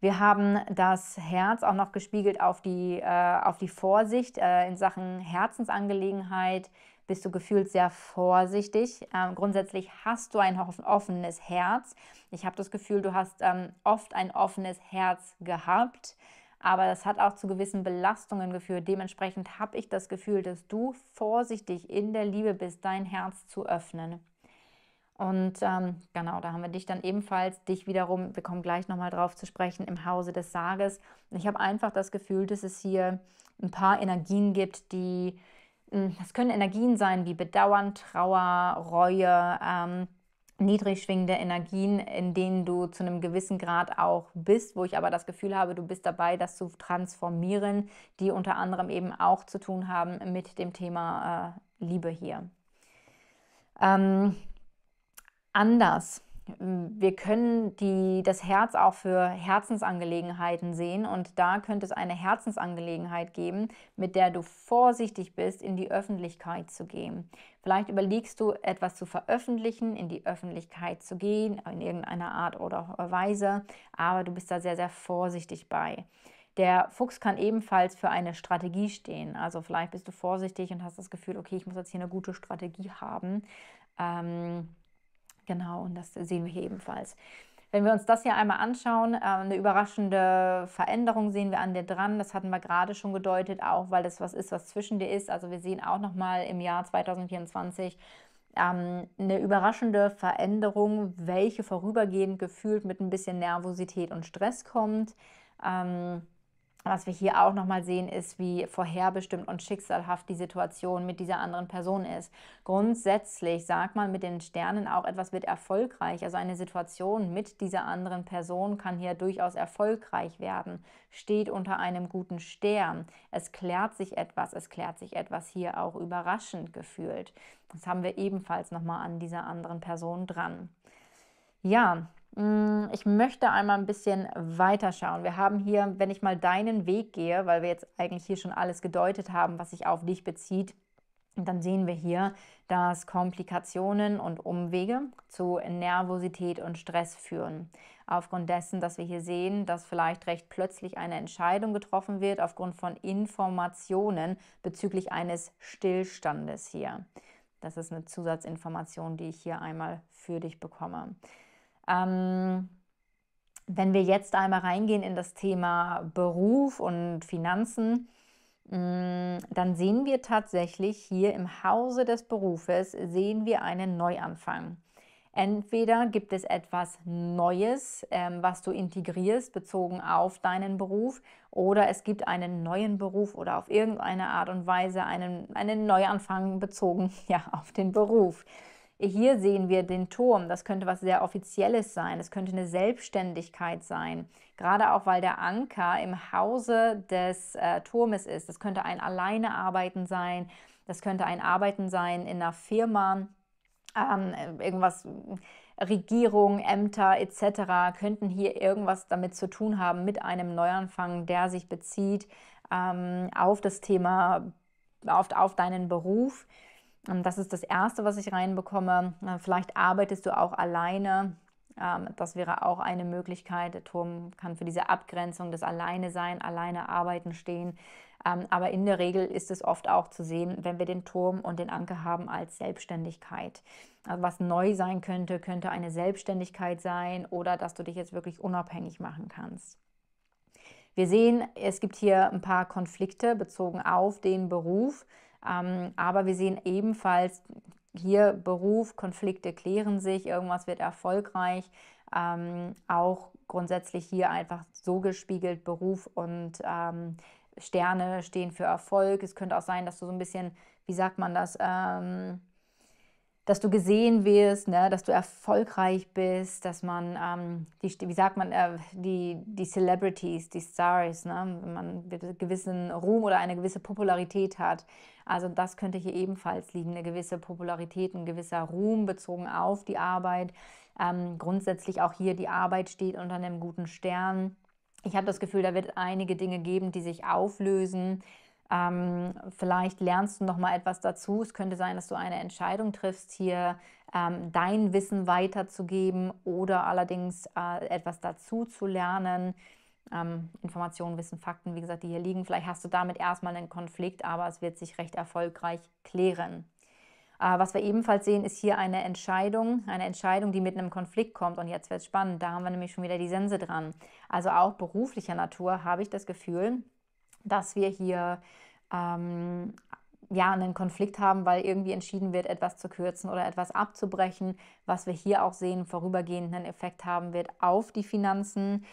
Speaker 1: Wir haben das Herz auch noch gespiegelt auf die, äh, auf die Vorsicht äh, in Sachen Herzensangelegenheit. Bist du gefühlt sehr vorsichtig. Ähm, grundsätzlich hast du ein offenes Herz. Ich habe das Gefühl, du hast ähm, oft ein offenes Herz gehabt aber das hat auch zu gewissen Belastungen geführt. Dementsprechend habe ich das Gefühl, dass du vorsichtig in der Liebe bist, dein Herz zu öffnen. Und ähm, genau, da haben wir dich dann ebenfalls, dich wiederum, wir kommen gleich nochmal drauf zu sprechen, im Hause des Sages. ich habe einfach das Gefühl, dass es hier ein paar Energien gibt, die, hm, das können Energien sein wie Bedauern, Trauer, Reue, ähm, niedrig schwingende Energien, in denen du zu einem gewissen Grad auch bist, wo ich aber das Gefühl habe, du bist dabei, das zu transformieren, die unter anderem eben auch zu tun haben mit dem Thema äh, Liebe hier. Ähm, anders wir können die, das Herz auch für Herzensangelegenheiten sehen und da könnte es eine Herzensangelegenheit geben, mit der du vorsichtig bist, in die Öffentlichkeit zu gehen. Vielleicht überlegst du, etwas zu veröffentlichen, in die Öffentlichkeit zu gehen, in irgendeiner Art oder Weise, aber du bist da sehr, sehr vorsichtig bei. Der Fuchs kann ebenfalls für eine Strategie stehen. Also vielleicht bist du vorsichtig und hast das Gefühl, okay, ich muss jetzt hier eine gute Strategie haben. Ähm, Genau, und das sehen wir hier ebenfalls. Wenn wir uns das hier einmal anschauen, äh, eine überraschende Veränderung sehen wir an dir dran. Das hatten wir gerade schon gedeutet, auch weil das was ist, was zwischen dir ist. Also wir sehen auch nochmal im Jahr 2024 ähm, eine überraschende Veränderung, welche vorübergehend gefühlt mit ein bisschen Nervosität und Stress kommt. Ähm, was wir hier auch nochmal sehen, ist, wie vorherbestimmt und schicksalhaft die Situation mit dieser anderen Person ist. Grundsätzlich sagt man mit den Sternen auch, etwas wird erfolgreich. Also eine Situation mit dieser anderen Person kann hier durchaus erfolgreich werden, steht unter einem guten Stern. Es klärt sich etwas, es klärt sich etwas hier auch überraschend gefühlt. Das haben wir ebenfalls nochmal an dieser anderen Person dran. Ja, Mm, ich möchte einmal ein bisschen weiterschauen. Wir haben hier, wenn ich mal deinen Weg gehe, weil wir jetzt eigentlich hier schon alles gedeutet haben, was sich auf dich bezieht, dann sehen wir hier, dass Komplikationen und Umwege zu Nervosität und Stress führen. Aufgrund dessen, dass wir hier sehen, dass vielleicht recht plötzlich eine Entscheidung getroffen wird, aufgrund von Informationen bezüglich eines Stillstandes hier. Das ist eine Zusatzinformation, die ich hier einmal für dich bekomme. Ähm, wenn wir jetzt einmal reingehen in das Thema Beruf und Finanzen, mm, dann sehen wir tatsächlich hier im Hause des Berufes, sehen wir einen Neuanfang. Entweder gibt es etwas Neues, ähm, was du integrierst, bezogen auf deinen Beruf, oder es gibt einen neuen Beruf oder auf irgendeine Art und Weise einen, einen Neuanfang bezogen ja, auf den Beruf. Hier sehen wir den Turm. Das könnte was sehr Offizielles sein. Es könnte eine Selbstständigkeit sein. Gerade auch, weil der Anker im Hause des äh, Turmes ist. Das könnte ein Alleinearbeiten sein. Das könnte ein Arbeiten sein in einer Firma. Ähm, irgendwas, Regierung, Ämter etc. könnten hier irgendwas damit zu tun haben mit einem Neuanfang, der sich bezieht ähm, auf das Thema, auf, auf deinen Beruf. Ähm, das ist das Erste, was ich reinbekomme. Äh, vielleicht arbeitest du auch alleine. Ähm, das wäre auch eine Möglichkeit. Der Turm kann für diese Abgrenzung des Alleine sein, alleine arbeiten stehen. Ähm, aber in der Regel ist es oft auch zu sehen, wenn wir den Turm und den Anker haben als Selbstständigkeit. Also was neu sein könnte, könnte eine Selbstständigkeit sein oder dass du dich jetzt wirklich unabhängig machen kannst. Wir sehen, es gibt hier ein paar Konflikte bezogen auf den Beruf. Ähm, aber wir sehen ebenfalls hier Beruf, Konflikte klären sich, irgendwas wird erfolgreich. Ähm, auch grundsätzlich hier einfach so gespiegelt Beruf und ähm, Sterne stehen für Erfolg. Es könnte auch sein, dass du so ein bisschen, wie sagt man das, ähm, dass du gesehen wirst, ne, dass du erfolgreich bist, dass man, ähm, die, wie sagt man, äh, die, die Celebrities, die Stars, ne, wenn man einen gewissen Ruhm oder eine gewisse Popularität hat. Also das könnte hier ebenfalls liegen, eine gewisse Popularität, ein gewisser Ruhm bezogen auf die Arbeit. Ähm, grundsätzlich auch hier die Arbeit steht unter einem guten Stern. Ich habe das Gefühl, da wird einige Dinge geben, die sich auflösen, ähm, vielleicht lernst du noch mal etwas dazu. Es könnte sein, dass du eine Entscheidung triffst, hier ähm, dein Wissen weiterzugeben oder allerdings äh, etwas dazu zu lernen. Ähm, Informationen, Wissen, Fakten, wie gesagt, die hier liegen. Vielleicht hast du damit erstmal einen Konflikt, aber es wird sich recht erfolgreich klären. Äh, was wir ebenfalls sehen, ist hier eine Entscheidung, eine Entscheidung, die mit einem Konflikt kommt. Und jetzt wird es spannend, da haben wir nämlich schon wieder die Sense dran. Also auch beruflicher Natur habe ich das Gefühl, dass wir hier ähm, ja, einen Konflikt haben, weil irgendwie entschieden wird, etwas zu kürzen oder etwas abzubrechen. Was wir hier auch sehen, vorübergehend einen Effekt haben wird auf die Finanzen.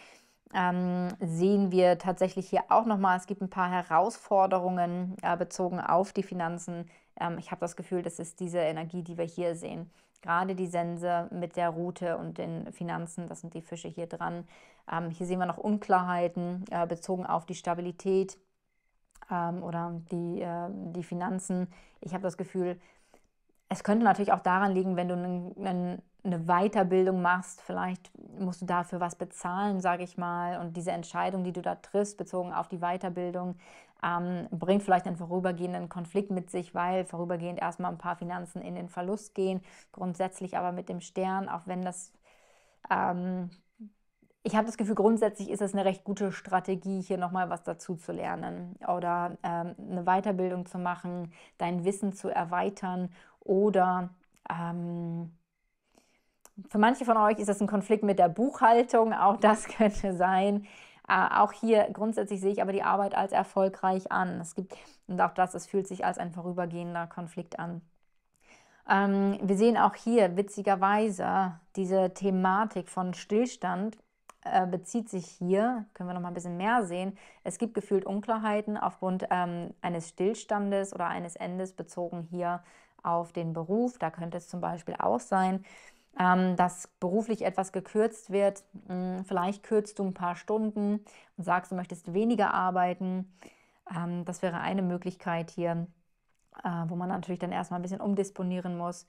Speaker 1: Ähm, sehen wir tatsächlich hier auch nochmal, es gibt ein paar Herausforderungen äh, bezogen auf die Finanzen. Ähm, ich habe das Gefühl, das ist diese Energie, die wir hier sehen. Gerade die Sense mit der Route und den Finanzen, das sind die Fische hier dran, ähm, hier sehen wir noch Unklarheiten äh, bezogen auf die Stabilität ähm, oder die, äh, die Finanzen. Ich habe das Gefühl, es könnte natürlich auch daran liegen, wenn du eine Weiterbildung machst, vielleicht musst du dafür was bezahlen, sage ich mal. Und diese Entscheidung, die du da triffst, bezogen auf die Weiterbildung, ähm, bringt vielleicht einen vorübergehenden Konflikt mit sich, weil vorübergehend erstmal ein paar Finanzen in den Verlust gehen. Grundsätzlich aber mit dem Stern, auch wenn das ähm, ich habe das Gefühl, grundsätzlich ist es eine recht gute Strategie, hier nochmal was dazu zu lernen oder ähm, eine Weiterbildung zu machen, dein Wissen zu erweitern oder ähm, für manche von euch ist das ein Konflikt mit der Buchhaltung, auch das könnte sein. Äh, auch hier grundsätzlich sehe ich aber die Arbeit als erfolgreich an. Es gibt, und auch das, es fühlt sich als ein vorübergehender Konflikt an. Ähm, wir sehen auch hier witzigerweise diese Thematik von Stillstand äh, bezieht sich hier, können wir noch mal ein bisschen mehr sehen, es gibt gefühlt Unklarheiten aufgrund ähm, eines Stillstandes oder eines Endes bezogen hier auf den Beruf. Da könnte es zum Beispiel auch sein, ähm, dass beruflich etwas gekürzt wird. Hm, vielleicht kürzt du ein paar Stunden und sagst, du möchtest weniger arbeiten. Ähm, das wäre eine Möglichkeit hier, äh, wo man natürlich dann erstmal ein bisschen umdisponieren muss.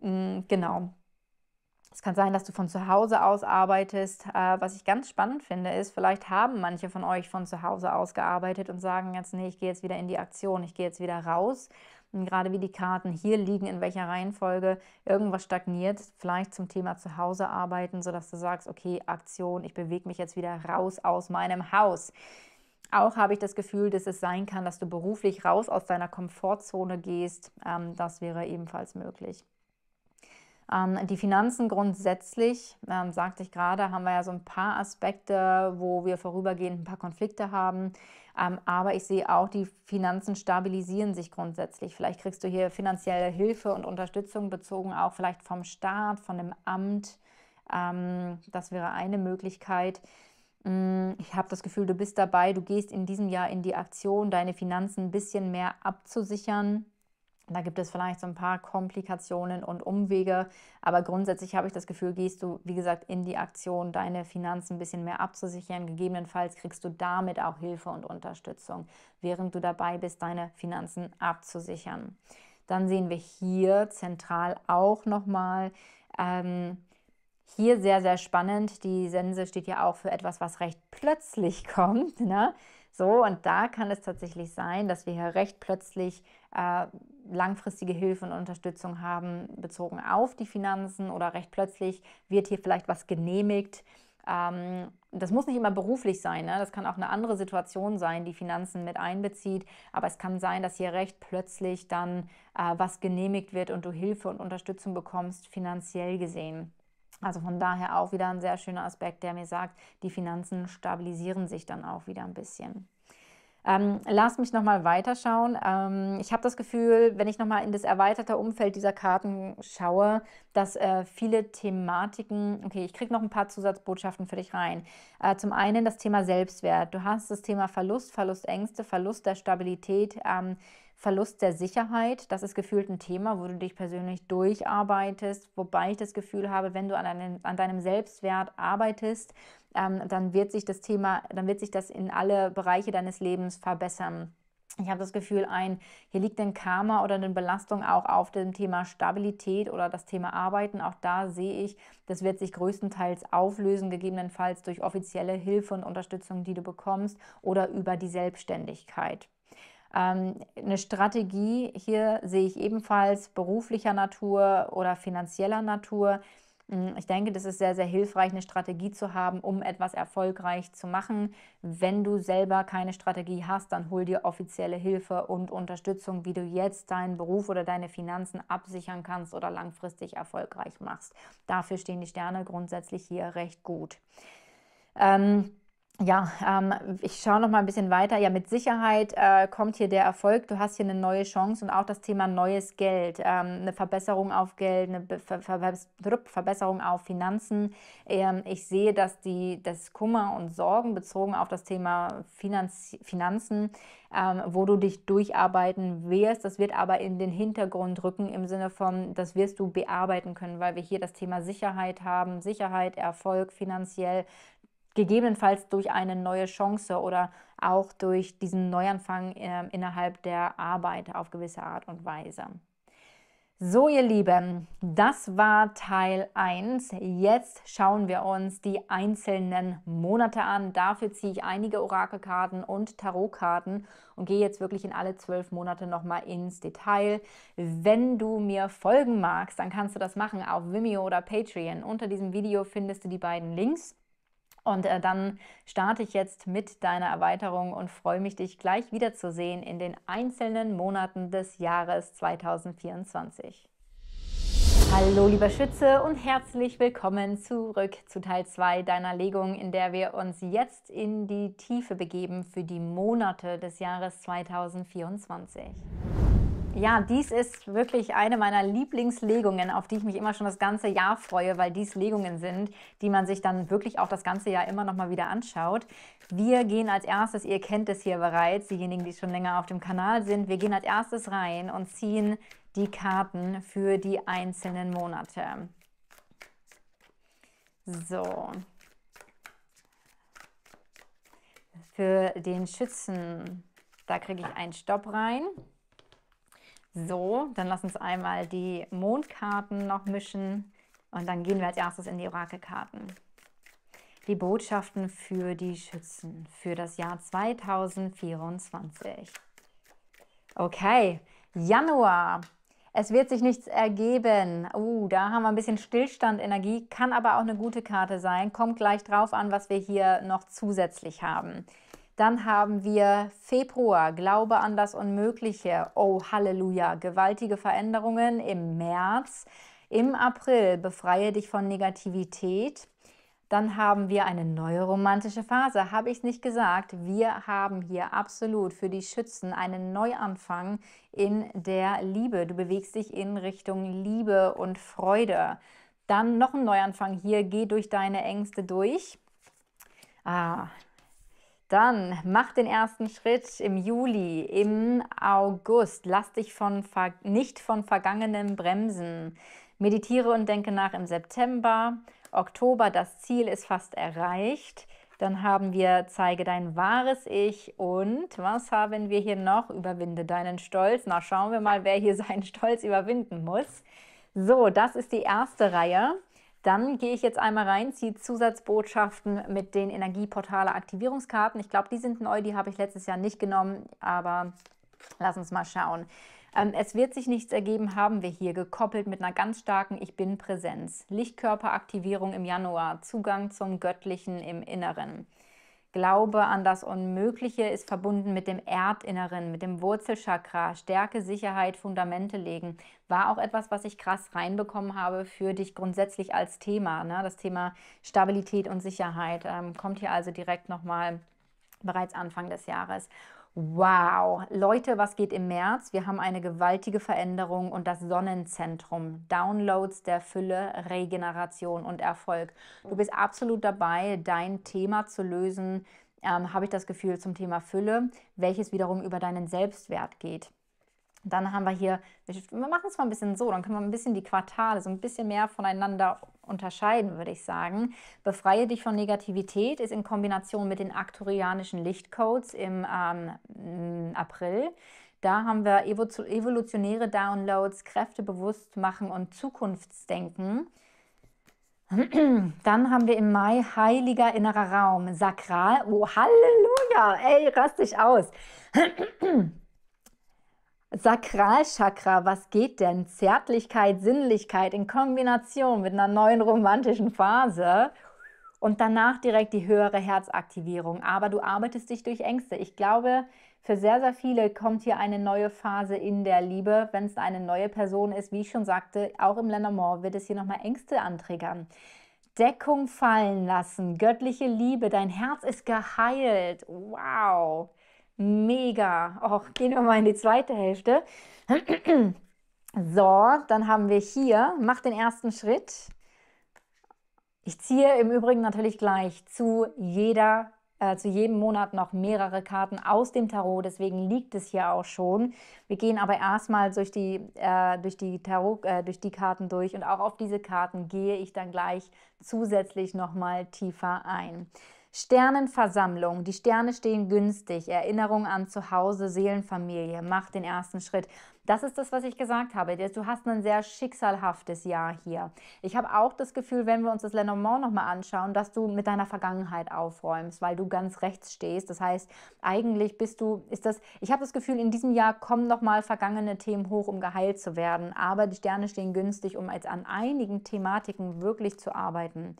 Speaker 1: Hm, genau, es kann sein, dass du von zu Hause aus arbeitest. Äh, was ich ganz spannend finde, ist, vielleicht haben manche von euch von zu Hause aus gearbeitet und sagen jetzt, nee, ich gehe jetzt wieder in die Aktion, ich gehe jetzt wieder raus. Und gerade wie die Karten hier liegen, in welcher Reihenfolge irgendwas stagniert, vielleicht zum Thema zu Hause arbeiten, sodass du sagst, okay, Aktion, ich bewege mich jetzt wieder raus aus meinem Haus. Auch habe ich das Gefühl, dass es sein kann, dass du beruflich raus aus deiner Komfortzone gehst. Ähm, das wäre ebenfalls möglich. Ähm, die Finanzen grundsätzlich, ähm, sagte ich gerade, haben wir ja so ein paar Aspekte, wo wir vorübergehend ein paar Konflikte haben. Ähm, aber ich sehe auch, die Finanzen stabilisieren sich grundsätzlich. Vielleicht kriegst du hier finanzielle Hilfe und Unterstützung bezogen, auch vielleicht vom Staat, von dem Amt. Ähm, das wäre eine Möglichkeit. Mm, ich habe das Gefühl, du bist dabei, du gehst in diesem Jahr in die Aktion, deine Finanzen ein bisschen mehr abzusichern da gibt es vielleicht so ein paar Komplikationen und Umwege, aber grundsätzlich habe ich das Gefühl, gehst du, wie gesagt, in die Aktion, deine Finanzen ein bisschen mehr abzusichern. Gegebenenfalls kriegst du damit auch Hilfe und Unterstützung, während du dabei bist, deine Finanzen abzusichern. Dann sehen wir hier zentral auch nochmal, ähm, hier sehr, sehr spannend, die Sense steht ja auch für etwas, was recht plötzlich kommt. Ne? So, und da kann es tatsächlich sein, dass wir hier recht plötzlich äh, langfristige Hilfe und Unterstützung haben, bezogen auf die Finanzen oder recht plötzlich wird hier vielleicht was genehmigt. Ähm, das muss nicht immer beruflich sein, ne? das kann auch eine andere Situation sein, die Finanzen mit einbezieht, aber es kann sein, dass hier recht plötzlich dann äh, was genehmigt wird und du Hilfe und Unterstützung bekommst, finanziell gesehen. Also von daher auch wieder ein sehr schöner Aspekt, der mir sagt, die Finanzen stabilisieren sich dann auch wieder ein bisschen. Ähm, lass mich nochmal weiterschauen. Ähm, ich habe das Gefühl, wenn ich nochmal in das erweiterte Umfeld dieser Karten schaue, dass äh, viele Thematiken, okay, ich kriege noch ein paar Zusatzbotschaften für dich rein. Äh, zum einen das Thema Selbstwert. Du hast das Thema Verlust, Verlustängste, Verlust der Stabilität. Ähm, Verlust der Sicherheit, das ist gefühlt ein Thema, wo du dich persönlich durcharbeitest, wobei ich das Gefühl habe, wenn du an deinem, an deinem Selbstwert arbeitest, ähm, dann wird sich das Thema, dann wird sich das in alle Bereiche deines Lebens verbessern. Ich habe das Gefühl, ein, hier liegt ein Karma oder eine Belastung auch auf dem Thema Stabilität oder das Thema Arbeiten. Auch da sehe ich, das wird sich größtenteils auflösen, gegebenenfalls durch offizielle Hilfe und Unterstützung, die du bekommst oder über die Selbstständigkeit. Ähm, eine Strategie, hier sehe ich ebenfalls beruflicher Natur oder finanzieller Natur. Mm, ich denke, das ist sehr, sehr hilfreich, eine Strategie zu haben, um etwas erfolgreich zu machen. Wenn du selber keine Strategie hast, dann hol dir offizielle Hilfe und Unterstützung, wie du jetzt deinen Beruf oder deine Finanzen absichern kannst oder langfristig erfolgreich machst. Dafür stehen die Sterne grundsätzlich hier recht gut. Ähm, ja, ähm, ich schaue noch mal ein bisschen weiter. Ja, mit Sicherheit äh, kommt hier der Erfolg. Du hast hier eine neue Chance und auch das Thema neues Geld, ähm, eine Verbesserung auf Geld, eine Be Ver Ver Verbesserung auf Finanzen. Ähm, ich sehe, dass die das Kummer und Sorgen bezogen auf das Thema Finanz Finanzen, ähm, wo du dich durcharbeiten wirst, das wird aber in den Hintergrund rücken im Sinne von, das wirst du bearbeiten können, weil wir hier das Thema Sicherheit haben, Sicherheit, Erfolg finanziell, gegebenenfalls durch eine neue Chance oder auch durch diesen Neuanfang äh, innerhalb der Arbeit auf gewisse Art und Weise. So, ihr Lieben, das war Teil 1. Jetzt schauen wir uns die einzelnen Monate an. Dafür ziehe ich einige Orakelkarten und Tarotkarten und gehe jetzt wirklich in alle zwölf Monate nochmal ins Detail. Wenn du mir folgen magst, dann kannst du das machen auf Vimeo oder Patreon. Unter diesem Video findest du die beiden Links. Und äh, dann starte ich jetzt mit deiner Erweiterung und freue mich, dich gleich wiederzusehen in den einzelnen Monaten des Jahres 2024. Hallo lieber Schütze und herzlich willkommen zurück zu Teil 2 deiner Legung, in der wir uns jetzt in die Tiefe begeben für die Monate des Jahres 2024. Ja, dies ist wirklich eine meiner Lieblingslegungen, auf die ich mich immer schon das ganze Jahr freue, weil dies Legungen sind, die man sich dann wirklich auch das ganze Jahr immer noch mal wieder anschaut. Wir gehen als erstes, ihr kennt es hier bereits, diejenigen, die schon länger auf dem Kanal sind, wir gehen als erstes rein und ziehen die Karten für die einzelnen Monate. So. Für den Schützen, da kriege ich einen Stopp rein. So, dann lass uns einmal die Mondkarten noch mischen und dann gehen wir als erstes in die Orakelkarten. Die Botschaften für die Schützen für das Jahr 2024. Okay, Januar. Es wird sich nichts ergeben. Uh, da haben wir ein bisschen Stillstand, Energie, kann aber auch eine gute Karte sein. Kommt gleich drauf an, was wir hier noch zusätzlich haben. Dann haben wir Februar, Glaube an das Unmögliche. Oh, Halleluja, gewaltige Veränderungen im März. Im April, befreie dich von Negativität. Dann haben wir eine neue romantische Phase. Habe ich es nicht gesagt? Wir haben hier absolut für die Schützen einen Neuanfang in der Liebe. Du bewegst dich in Richtung Liebe und Freude. Dann noch ein Neuanfang hier. Geh durch deine Ängste durch. Ah, dann mach den ersten Schritt im Juli, im August. Lass dich von, nicht von Vergangenem bremsen. Meditiere und denke nach im September. Oktober, das Ziel ist fast erreicht. Dann haben wir Zeige dein wahres Ich und was haben wir hier noch? Überwinde deinen Stolz. Na, schauen wir mal, wer hier seinen Stolz überwinden muss. So, das ist die erste Reihe. Dann gehe ich jetzt einmal rein, ziehe Zusatzbotschaften mit den Energieportale Aktivierungskarten. Ich glaube, die sind neu, die habe ich letztes Jahr nicht genommen, aber lass uns mal schauen. Ähm, es wird sich nichts ergeben, haben wir hier, gekoppelt mit einer ganz starken Ich bin Präsenz. Lichtkörperaktivierung im Januar, Zugang zum Göttlichen im Inneren. Glaube an das Unmögliche ist verbunden mit dem Erdinneren, mit dem Wurzelchakra, Stärke, Sicherheit, Fundamente legen. War auch etwas, was ich krass reinbekommen habe für dich grundsätzlich als Thema. Ne? Das Thema Stabilität und Sicherheit ähm, kommt hier also direkt nochmal bereits Anfang des Jahres. Wow, Leute, was geht im März? Wir haben eine gewaltige Veränderung und das Sonnenzentrum. Downloads der Fülle, Regeneration und Erfolg. Du bist absolut dabei, dein Thema zu lösen, ähm, habe ich das Gefühl zum Thema Fülle, welches wiederum über deinen Selbstwert geht. Dann haben wir hier, wir machen es mal ein bisschen so, dann können wir ein bisschen die Quartale so ein bisschen mehr voneinander unterscheiden, würde ich sagen. Befreie dich von Negativität ist in Kombination mit den aktorianischen Lichtcodes im ähm, April. Da haben wir evolutionäre Downloads, Kräfte bewusst machen und Zukunftsdenken. Dann haben wir im Mai heiliger innerer Raum, sakral. Oh, Halleluja! Ey, rast dich aus. Sakralchakra, was geht denn? Zärtlichkeit, Sinnlichkeit in Kombination mit einer neuen romantischen Phase und danach direkt die höhere Herzaktivierung. Aber du arbeitest dich durch Ängste. Ich glaube, für sehr, sehr viele kommt hier eine neue Phase in der Liebe, wenn es eine neue Person ist. Wie ich schon sagte, auch im Lendermore wird es hier nochmal Ängste antriggern. Deckung fallen lassen, göttliche Liebe, dein Herz ist geheilt. Wow. Mega. Och, gehen wir mal in die zweite Hälfte. So, dann haben wir hier, mach den ersten Schritt. Ich ziehe im Übrigen natürlich gleich zu jeder äh, zu jedem Monat noch mehrere Karten aus dem Tarot, deswegen liegt es hier auch schon. Wir gehen aber erstmal durch äh, durch, äh, durch die Karten durch und auch auf diese Karten gehe ich dann gleich zusätzlich nochmal tiefer ein. Sternenversammlung. Die Sterne stehen günstig. Erinnerung an Zuhause, Seelenfamilie. Mach den ersten Schritt. Das ist das, was ich gesagt habe. Du hast ein sehr schicksalhaftes Jahr hier. Ich habe auch das Gefühl, wenn wir uns das Lenormand nochmal anschauen, dass du mit deiner Vergangenheit aufräumst, weil du ganz rechts stehst. Das heißt, eigentlich bist du, ist das, ich habe das Gefühl, in diesem Jahr kommen nochmal vergangene Themen hoch, um geheilt zu werden. Aber die Sterne stehen günstig, um als an einigen Thematiken wirklich zu arbeiten.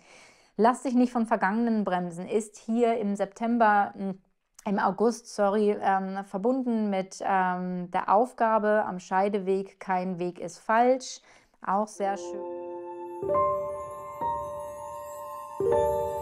Speaker 1: Lass dich nicht von Vergangenen bremsen, ist hier im September, hm, im August, sorry, ähm, verbunden mit ähm, der Aufgabe am Scheideweg, kein Weg ist falsch. Auch sehr schön.